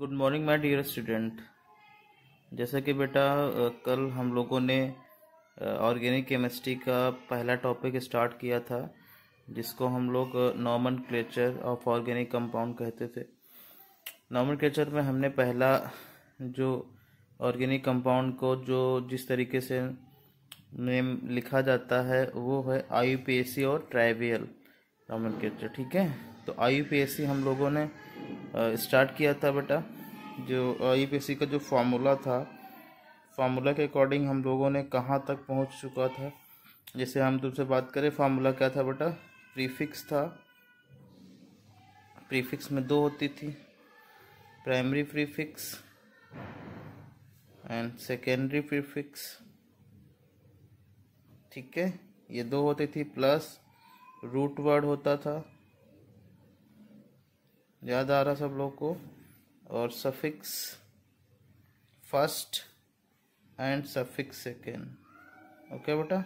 Good morning my dear student जैसा कि बेटा कल हम लोगों ने ऑर्गेनिक केमिस्ट्री का पहला टॉपिक स्टार्ट किया था जिसको हम लोग nomenclature of organic compound कहते थे नॉमन क्लेचर में हमने पहला जो ऑर्गेनिक कंपाउंड को जो जिस तरीके से नेम लिखा जाता है वो है आई और ट्राइवियल नॉमन ठीक है तो आई हम लोगों ने स्टार्ट किया था बेटा जो यूपीएससी e का जो फार्मूला था फार्मूला के अकॉर्डिंग हम लोगों ने कहाँ तक पहुँच चुका था जैसे हम तुमसे बात करें फार्मूला क्या था बेटा प्रीफिक्स था प्रीफिक्स में दो होती थी primary prefix and secondary prefix ठीक है ये दो होती थी प्लस रूट वर्ड होता था याद आ रहा सब लोग को और suffix first and suffix second okay बेटा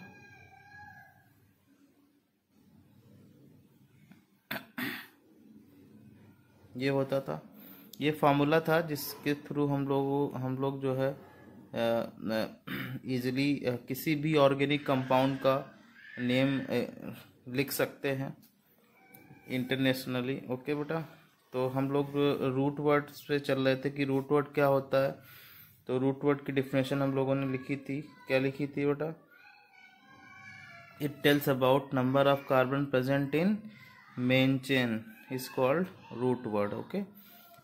ये होता था ये फार्मूला था जिसके थ्रू हम लोग हम लोग जो है इजीली किसी भी ऑर्गेनिक कंपाउंड का नेम लिख सकते हैं इंटरनेशनली ओके बेटा तो हम लोग रूट वर्ड्स पे चल रहे थे कि रूट वर्ड क्या होता है तो रूट वर्ड की डिफिनेशन हम लोगों ने लिखी थी क्या लिखी थी बेटा it tells about number of carbon present in main chain is called root word okay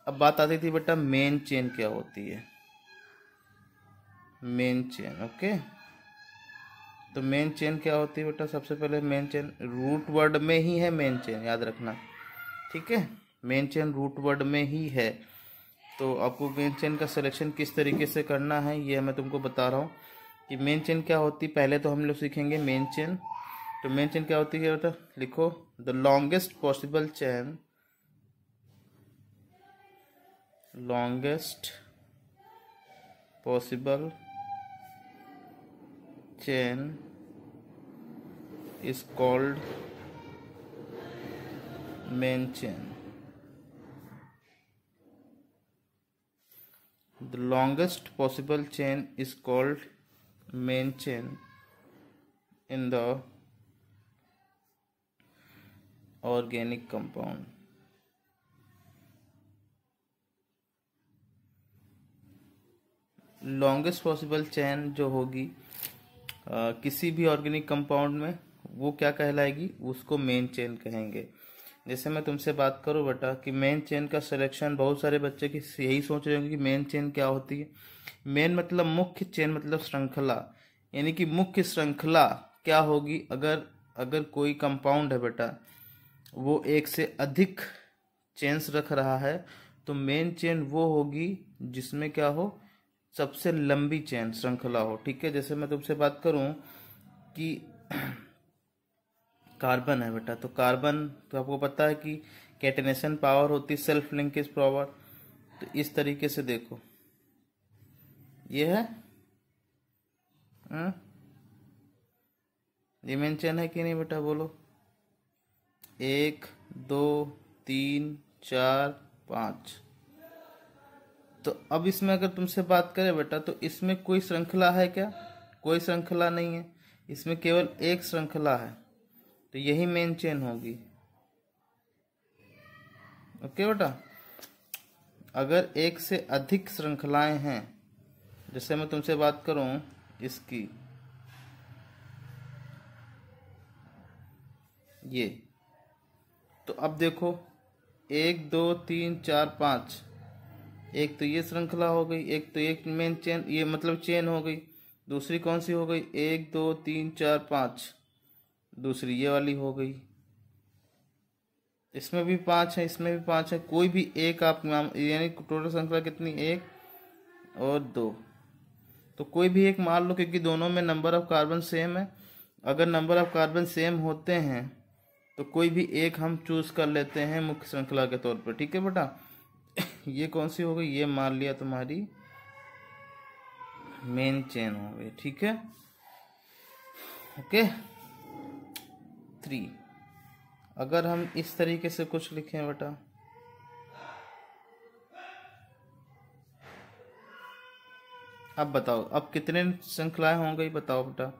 अब बात आती थी बेटा मेन चेन क्या होती है मेन चेन ओके तो मेन चेन क्या होती है बेटा सबसे पहले मेन चेन रूट वर्ड में ही है मेन चेन याद रखना ठीक है मेन चेन रूट वर्ड में ही है तो आपको मेन चेन का सिलेक्शन किस तरीके से करना है ये मैं तुमको बता रहा हूँ कि मेन चेन क्या होती पहले तो हम लोग सीखेंगे मेन चेन तो मेन चेन क्या होती है बेटा लिखो the longest possible chain longest possible chain is called main chain the longest possible chain is called main chain in the organic compound longest possible chain जो होगी आ, किसी भी ऑर्गेनिक कंपाउंड में वो क्या कहलाएगी उसको मेन चेन कहेंगे जैसे मैं तुमसे बात करूँ बेटा कि मेन चेन का सिलेक्शन बहुत सारे बच्चे की यही सोच रहे होंगे कि मेन चेन क्या होती है मेन मतलब मुख्य चेन मतलब श्रृंखला यानी कि मुख्य श्रृंखला क्या होगी अगर अगर कोई कंपाउंड है बेटा वो एक से अधिक चेन्स रख रहा है तो मेन चेन वो होगी जिसमें क्या हो सबसे लंबी चेन श्रृंखला हो ठीक है जैसे मैं तुमसे बात करूं कि कार्बन है बेटा तो कार्बन तो आपको पता है कि कैटेनेशन पावर होती है सेल्फ लिंकेज पावर तो इस तरीके से देखो ये है हाँ? ये मेंशन है कि नहीं बेटा बोलो एक दो तीन चार पाँच तो अब इसमें अगर तुमसे बात करें बेटा तो इसमें कोई श्रृंखला है क्या कोई श्रृंखला नहीं है इसमें केवल एक श्रृंखला है तो यही मेन चेन होगी ओके बेटा अगर एक से अधिक श्रृंखलाएं हैं जैसे मैं तुमसे बात करूं इसकी ये तो अब देखो एक दो तीन चार पाँच एक तो ये श्रृंखला हो गई एक तो एक मेन चेन ये मतलब चेन हो गई दूसरी कौन सी हो गई एक दो तीन चार पाँच दूसरी ये वाली हो गई इसमें भी पांच है इसमें भी पांच है कोई भी एक आप यानी टोटल संख्या कितनी एक और दो तो कोई भी एक मान लो क्योंकि दोनों में नंबर ऑफ कार्बन सेम है अगर नंबर ऑफ कार्बन सेम होते हैं तो कोई भी एक हम चूज़ कर लेते हैं मुख्य श्रृंखला के तौर पर ठीक है बेटा ये कौन सी हो गई ये मान लिया तुम्हारी मेन चेन हो गई ठीक है ओके थ्री अगर हम इस तरीके से कुछ लिखें बेटा अब बताओ अब कितने श्रृंखलाएं हो गई बताओ बेटा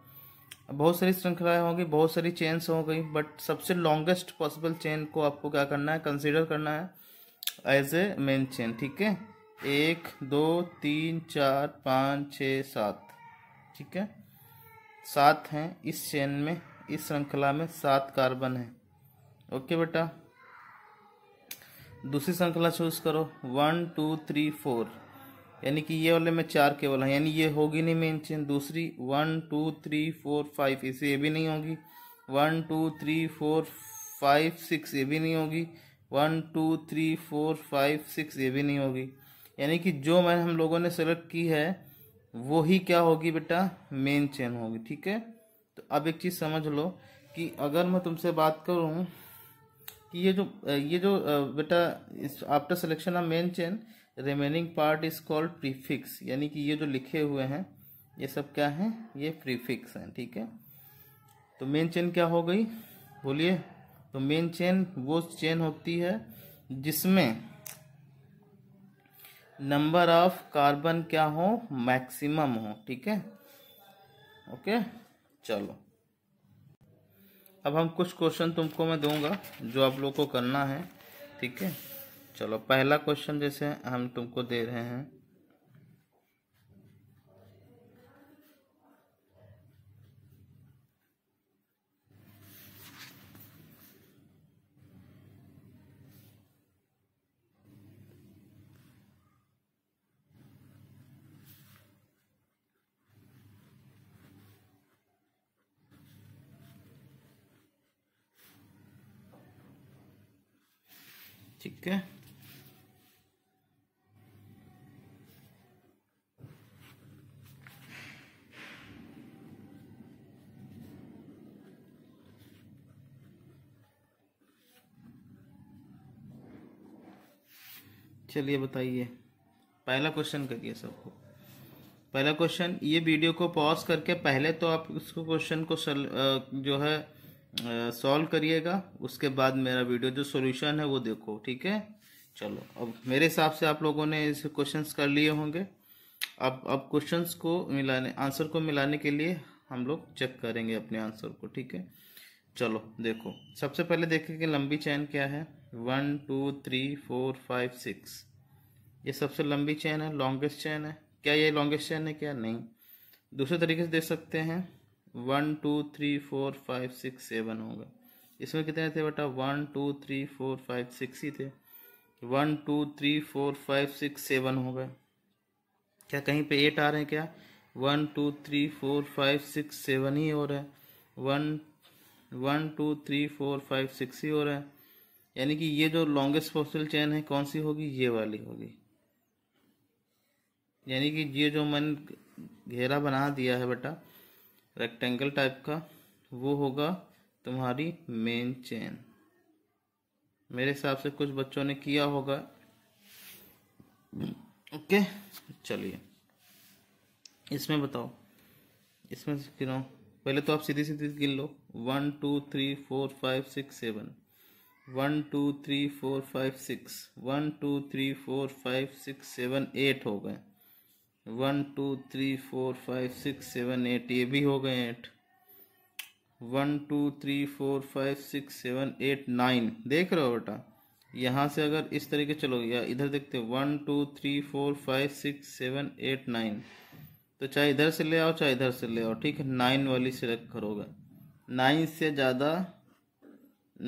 बहुत सारी श्रृंखलाएं हो गई बहुत सारी चेन्स हो गई बट सबसे लॉन्गेस्ट पॉसिबल चेन को आपको क्या करना है कंसीडर करना है एज ए मेन चेन ठीक है एक दो तीन चार पाँच छ सात ठीक है सात हैं इस चेन में इस श्रृंखला में सात कार्बन है ओके बेटा दूसरी श्रृंखला चूज करो वन टू थ्री फोर यानी कि ये वाले में चार केवल हैं यानी ये होगी नहीं मेन चेन दूसरी one two three four five इसे ये भी नहीं होगी one two three four five six ये भी नहीं होगी one two three four five six ये भी नहीं होगी यानी कि जो मैंने हम लोगों ने सेलेक्ट की है वो ही क्या होगी बेटा मेन चेन होगी ठीक है तो अब एक चीज़ समझ लो कि अगर मैं तुमसे बात करूँ कि ये जो ये जो बेटा after selection of main chain remaining part is called prefix यानी कि ये जो लिखे हुए हैं ये सब क्या है ये प्रीफिक्स हैं ठीक है तो मेन चेन क्या हो गई बोलिए तो मेन चेन वो चेन होती है जिसमें नंबर ऑफ कार्बन क्या हो मैक्सिमम हो ठीक है ओके चलो अब हम कुछ क्वेश्चन तुमको मैं दूंगा जो आप लोग को करना है ठीक है चलो पहला क्वेश्चन जैसे हम तुमको दे रहे हैं ठीक है चलिए बताइए पहला क्वेश्चन करिए सबको पहला क्वेश्चन ये वीडियो को पॉज करके पहले तो आप इसको क्वेश्चन को सल, जो है सॉल्व करिएगा उसके बाद मेरा वीडियो जो सॉल्यूशन है वो देखो ठीक है चलो अब मेरे हिसाब से आप लोगों ने इसे क्वेश्चंस कर लिए होंगे अब अब क्वेश्चंस को मिलाने आंसर को मिलाने के लिए हम लोग चेक करेंगे अपने आंसर को ठीक है चलो देखो सबसे पहले देखें कि लंबी चैन क्या है one two three four five six ये सबसे लंबी चैन है लॉन्गेस्ट चैन है क्या ये लॉन्गेस्ट चैन है क्या नहीं दूसरे तरीके से देख सकते हैं one two three four five six seven होगा इसमें कितने थे बेटा one two three four five six ही थे one two three four five six seven हो गए क्या कहीं पे एट आ रहे हैं क्या one two three four five six seven ही हो रहा है one one two three four five six ही हो रहा है यानी कि ये जो लॉन्गेस्ट फॉसिल चेन है कौन सी होगी ये वाली होगी यानी कि ये जो मैंने घेरा बना दिया है बेटा रेक्टेंगल टाइप का वो होगा तुम्हारी मेन चेन मेरे हिसाब से कुछ बच्चों ने किया होगा ओके चलिए इसमें बताओ इसमें गिनो पहले तो आप सीधी सीधी गिन लो one two three four five six seven one two three four five six one two three four five six seven eight हो गए one two three four five six seven eight ये भी हो गए eight one two three four five six seven eight nine देख रहे हो बेटा यहाँ से अगर इस तरीके चलोगे या इधर देखते हो one two three four five six seven eight nine तो चाहे इधर से ले आओ चाहे इधर से ले आओ ठीक है नाइन वाली सिलेक्ट करोगे नाइन से ज़्यादा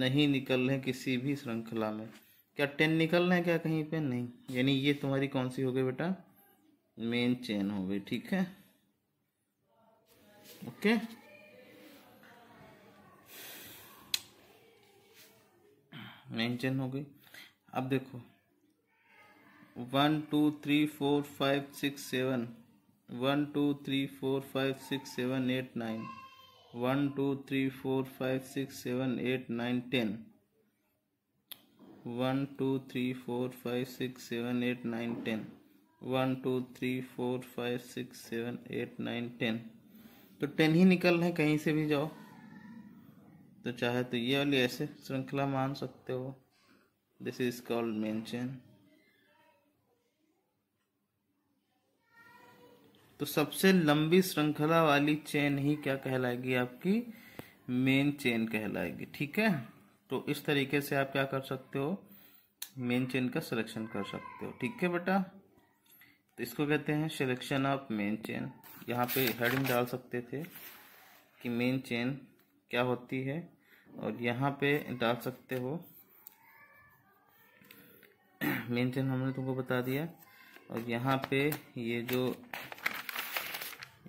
नहीं निकल रहे किसी भी श्रृंखला में क्या टेन निकल रहे हैं क्या कहीं पे नहीं यानी ये तुम्हारी कौन सी हो गई बेटा मेन चेन हो गई ठीक है ओके मेन चेन हो गई अब देखो one two three four five six seven one two three four five six seven eight nine one two three four five six seven eight nine ten one two three four five six seven eight nine ten one two three four five six seven eight nine ten तो ten ही निकल रहे कहीं से भी जाओ तो चाहे तो ये वाली ऐसे श्रृंखला मान सकते हो this is called main chain तो सबसे लंबी श्रृंखला वाली चेन ही क्या कहलाएगी आपकी मेन चेन कहलाएगी ठीक है तो इस तरीके से आप क्या कर सकते हो मेन चेन का सिलेक्शन कर सकते हो ठीक है बेटा तो इसको कहते हैं सिलेक्शन ऑफ मेन चेन यहाँ पे हेडिंग डाल सकते थे कि मेन चेन क्या होती है और यहाँ पे डाल सकते हो मेन चेन हमने तुमको बता दिया और यहाँ पे ये जो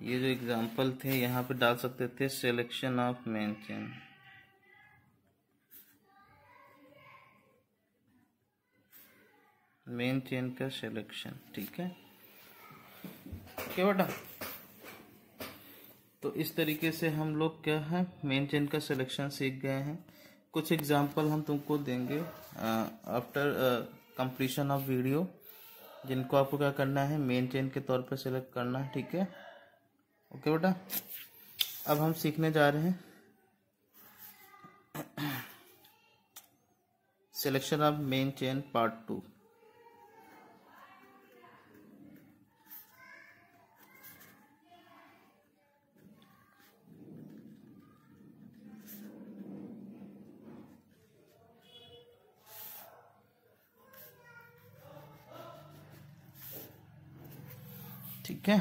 ये जो एग्जाम्पल थे यहाँ पे डाल सकते थे selection of main chain main chain का सिलेक्शन ठीक है ओके बेटा तो इस तरीके से हम लोग क्या है मेन चेन का सिलेक्शन सीख गए हैं कुछ एग्जांपल हम तुमको देंगे आफ्टर कंप्लीशन ऑफ वीडियो जिनको आपको क्या करना है मेन चेन के तौर पर सिलेक्ट करना है ठीक है ओके बेटा अब हम सीखने जा रहे हैं selection of main chain part two ठीक है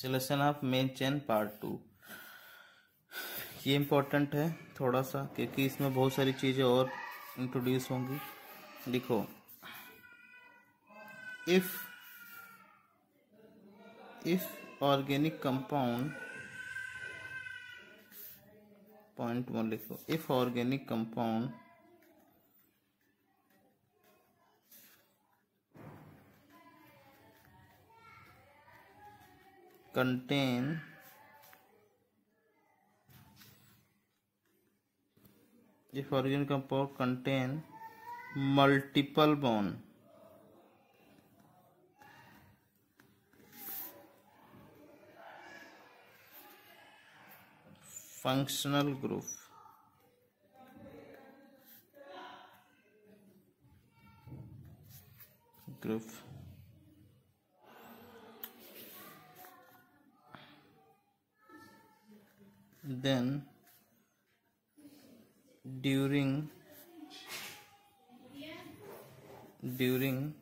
selection of main chain part two ये इम्पोर्टेंट है थोड़ा सा क्योंकि इसमें बहुत सारी चीज़ें और इंट्रोड्यूस होंगी लिखो if if organic compound point one लिखो if organic compound contain if origin compound contain multiple bond functional group group then during during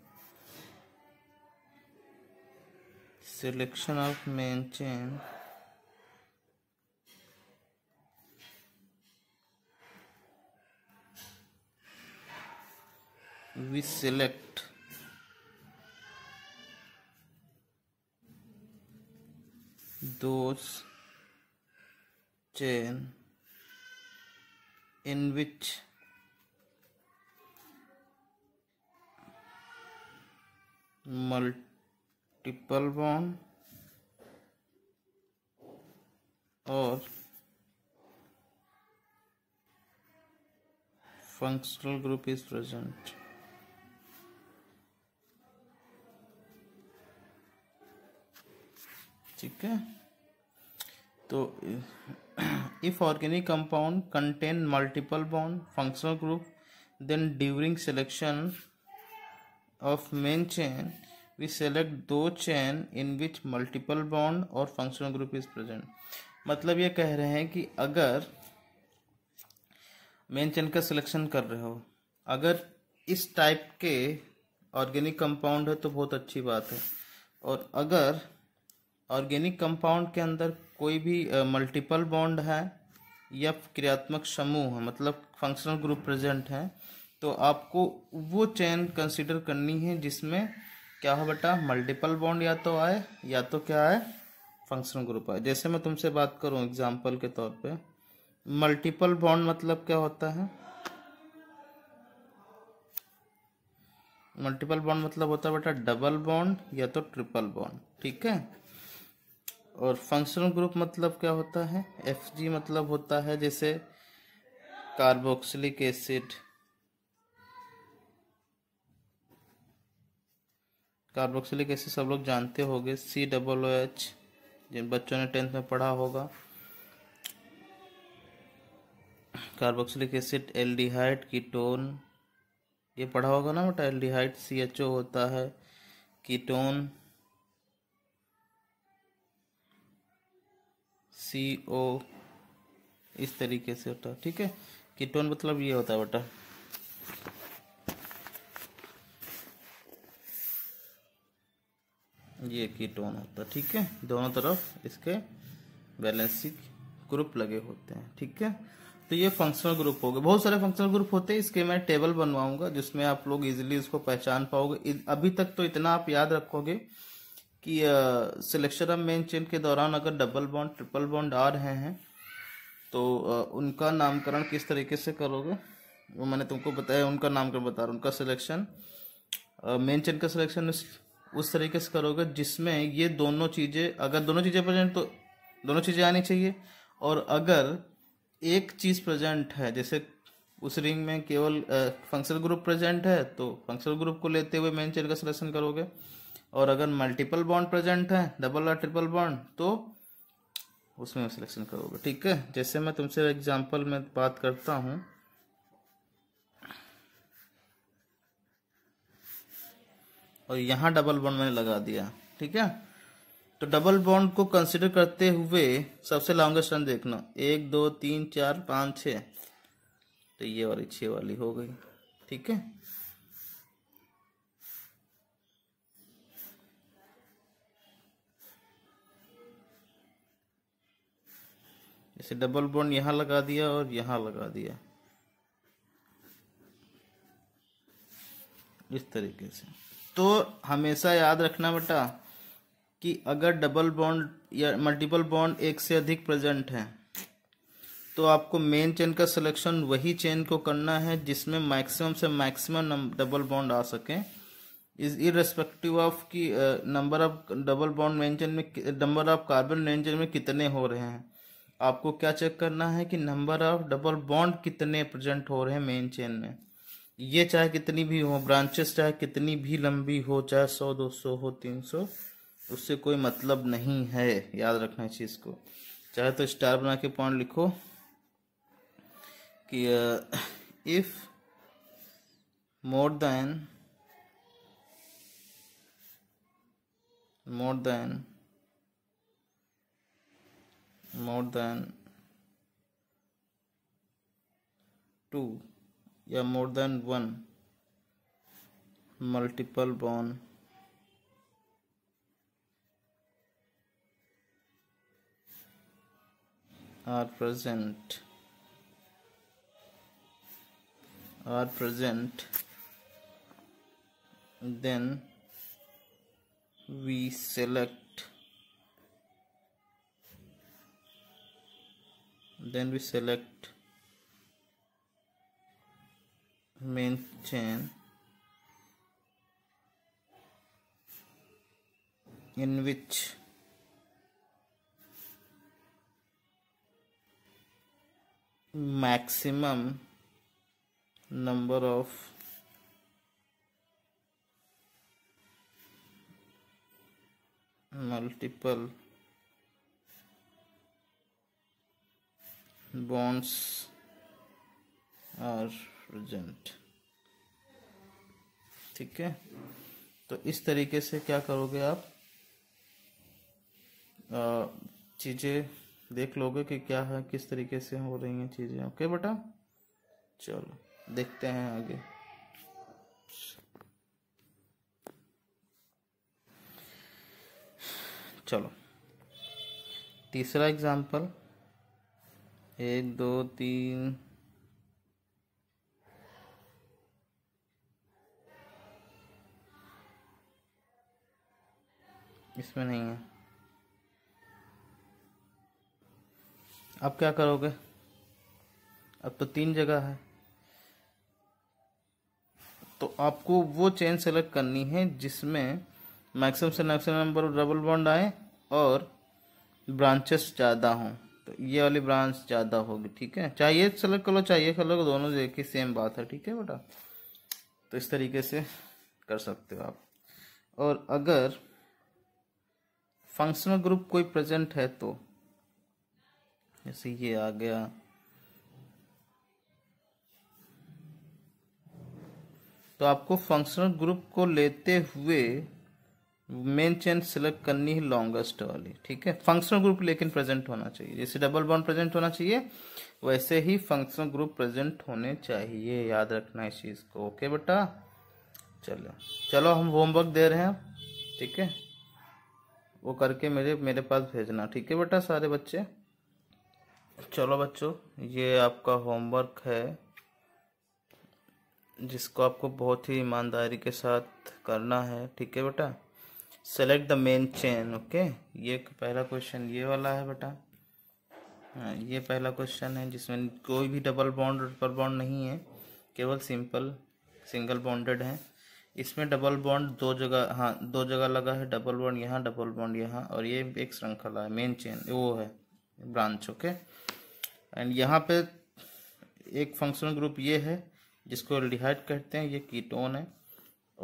selection of main chain we select those chain in which multiple bond or functional group is present. ठीक है तो if organic compound contain multiple bond functional group then during selection of main chain we select दो chain in which multiple bond और functional group is present मतलब ये कह रहे हैं कि अगर मेन चेन का सिलेक्शन कर रहे हो अगर इस टाइप के ऑर्गेनिक कंपाउंड है तो बहुत अच्छी बात है और अगर ऑर्गेनिक कंपाउंड के अंदर कोई भी मल्टीपल बॉन्ड है या क्रियात्मक समूह है मतलब फंक्शनल ग्रुप प्रेजेंट है तो आपको वो चैन कंसिडर करनी है जिसमें क्या हो बेटा मल्टीपल बॉन्ड या तो आए या तो क्या है फंक्शनल ग्रुप आए जैसे मैं तुमसे बात करूँ एग्जाम्पल के तौर पे मल्टीपल बॉन्ड मतलब क्या होता है मल्टीपल बॉन्ड मतलब होता है बेटा डबल बॉन्ड या तो ट्रिपल बॉन्ड ठीक है और फंक्शनल ग्रुप मतलब क्या होता है एफ जी मतलब होता है जैसे कार्बोक्सिलिक एसिड कार्बोक्सिलिक एसिड सब लोग जानते होंगे सी डबल ओ एच जिन बच्चों ने टेंथ में पढ़ा होगा कार्बोक्सिलिक एसिड एल्डिहाइड कीटोन ये पढ़ा होगा ना बेटा एल्डिहाइड सी एच ओ होता है कीटोन सी ओ इस तरीके से होता है ठीक है कीटोन मतलब ये होता है बेटा ये कीटोन होता है ठीक है दोनों तरफ इसके बैलेंसिक ग्रुप लगे होते हैं ठीक है तो ये फंक्शनल ग्रुप हो गए बहुत सारे फंक्शनल ग्रुप होते हैं इसके मैं टेबल बनवाऊंगा जिसमें आप लोग इजिली इसको पहचान पाओगे अभी तक तो इतना आप याद रखोगे कि सिलेक्शन ऑफ मेन चेन के दौरान अगर डबल बॉन्ड ट्रिपल बॉन्ड आ रहे हैं तो uh, उनका नामकरण किस तरीके से करोगे वो मैंने तुमको बताया उनका नामकरण बता रहा हूँ उनका सिलेक्शन मेन चेन का सिलेक्शन उस, उस तरीके से करोगे जिसमें ये दोनों चीज़ें अगर दोनों चीज़ें प्रेजेंट तो दोनों चीज़ें आनी चाहिए और अगर एक चीज़ प्रेजेंट है जैसे उस रिंग में केवल फंक्शनल ग्रुप प्रेजेंट है तो फंक्शनल ग्रुप को लेते हुए मेन चेन का सिलेक्शन करोगे और अगर मल्टीपल बॉन्ड प्रेजेंट है डबल और ट्रिपल बॉन्ड तो उसमें सिलेक्शन करोगे ठीक है जैसे मैं तुमसे एग्जाम्पल में बात करता हूं और यहां डबल बॉन्ड मैंने लगा दिया ठीक है तो डबल बॉन्ड को कंसिडर करते हुए सबसे लॉन्गेस्ट रन देखना एक दो तीन चार पांच छ तो ये वाली छः वाली हो गई ठीक है इसे डबल बॉन्ड यहाँ लगा दिया और यहाँ लगा दिया इस तरीके से तो हमेशा याद रखना बेटा कि अगर डबल बॉन्ड या मल्टीपल बॉन्ड एक से अधिक प्रेजेंट है तो आपको मेन चेन का सिलेक्शन वही चेन को करना है जिसमें मैक्सिमम से मैक्सिमम डबल बॉन्ड आ सके इज इरेस्पेक्टिव ऑफ की number of double bond main chain में number of carbon main chain में कितने हो रहे हैं आपको क्या चेक करना है कि नंबर ऑफ डबल बॉन्ड कितने प्रेजेंट हो रहे हैं मेन चेन में ये चाहे कितनी भी हो ब्रांचेस चाहे कितनी भी लंबी हो चाहे सौ दो सौ हो तीन सौ उससे कोई मतलब नहीं है याद रखना है चीज़ को चाहे तो स्टार बना के पॉइंट लिखो कि if more than more than more than 2 yeah more than 1 multiple bond are present are present then we select then we select main chain in which maximum number of multiple bonds are present ठीक है तो इस तरीके से क्या करोगे आप चीज़ें देख लोगे कि क्या है किस तरीके से हो रही हैं चीज़ें ओके बेटा चलो देखते हैं आगे चलो तीसरा एग्जाम्पल एक दो तीन इसमें नहीं है अब क्या करोगे अब तो तीन जगह है तो आपको वो चेन सेलेक्ट करनी है जिसमें मैक्सिमम से मैक्सिमम नंबर डबल बॉन्ड आए और ब्रांचेस ज़्यादा हों तो ये वाली ब्रांच ज़्यादा होगी ठीक है चाहिए सेलेक्ट तो कर लो चाहिए कर लो दोनों देखिए सेम बात है ठीक है बेटा तो इस तरीके से कर सकते हो आप और अगर फंक्शनल ग्रुप कोई प्रेजेंट है तो जैसे ये आ गया तो आपको फंक्शनल ग्रुप को लेते हुए मेन चेन सिलेक्ट करनी है लॉन्गेस्ट वाली ठीक है फंक्शनल ग्रुप लेकिन प्रेजेंट होना चाहिए जैसे डबल बॉन्ड प्रेजेंट होना चाहिए वैसे ही फंक्शनल ग्रुप प्रेजेंट होने चाहिए याद रखना इस चीज़ को ओके बेटा चलो चलो हम होमवर्क दे रहे हैं ठीक है वो करके मेरे मेरे पास भेजना ठीक है बेटा सारे बच्चे चलो बच्चों ये आपका होमवर्क है जिसको आपको बहुत ही ईमानदारी के साथ करना है ठीक है बेटा select the main chain okay ये पहला क्वेश्चन ये वाला है बेटा हाँ ये पहला क्वेश्चन है जिसमें कोई भी डबल बॉन्ड ट्रिपल बॉन्ड नहीं है केवल सिंपल सिंगल बॉन्डेड है इसमें डबल बॉन्ड दो जगह हाँ दो जगह लगा है डबल बॉन्ड यहाँ डबल बॉन्ड यहाँ और ये एक श्रृंखला है मेन चेन वो है ब्रांच ओके एंड यहाँ पे एक फंक्शनल ग्रुप ये है जिसको एल्डिहाइड कहते हैं ये कीटोन है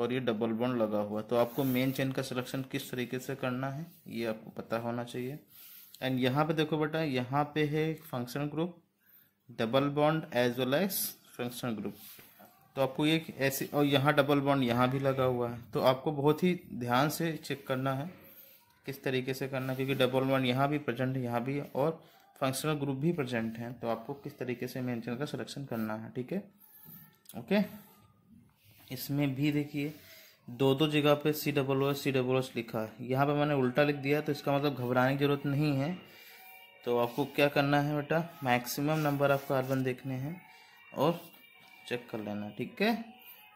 और ये डबल बॉन्ड लगा हुआ तो आपको मेन चेन का सिलेक्शन किस तरीके से करना है ये आपको पता होना चाहिए एंड यहाँ पे देखो बेटा यहाँ पे है function group double bond as well as function group तो आपको ये ऐसे और यहाँ डबल बॉन्ड यहाँ भी लगा हुआ है तो आपको बहुत ही ध्यान से चेक करना है किस तरीके से करना है क्योंकि डबल बॉन्ड यहाँ भी प्रेजेंट है यहाँ भी और फंक्शनल ग्रुप भी प्रेजेंट हैं तो आपको किस तरीके से मेन चेन का सिलेक्शन करना है ठीक है ओके इसमें भी देखिए दो दो जगह पे C double O S C double S लिखा है यहाँ पे मैंने उल्टा लिख दिया तो इसका मतलब घबराने की ज़रूरत नहीं है तो आपको क्या करना है बेटा मैक्सिमम नंबर ऑफ कार्बन देखने हैं और चेक कर लेना ठीक है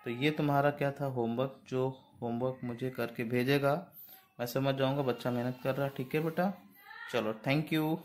तो ये तुम्हारा क्या था होमवर्क जो होमवर्क मुझे करके भेजेगा मैं समझ जाऊँगा बच्चा मेहनत कर रहा है ठीक है बेटा चलो थैंक यू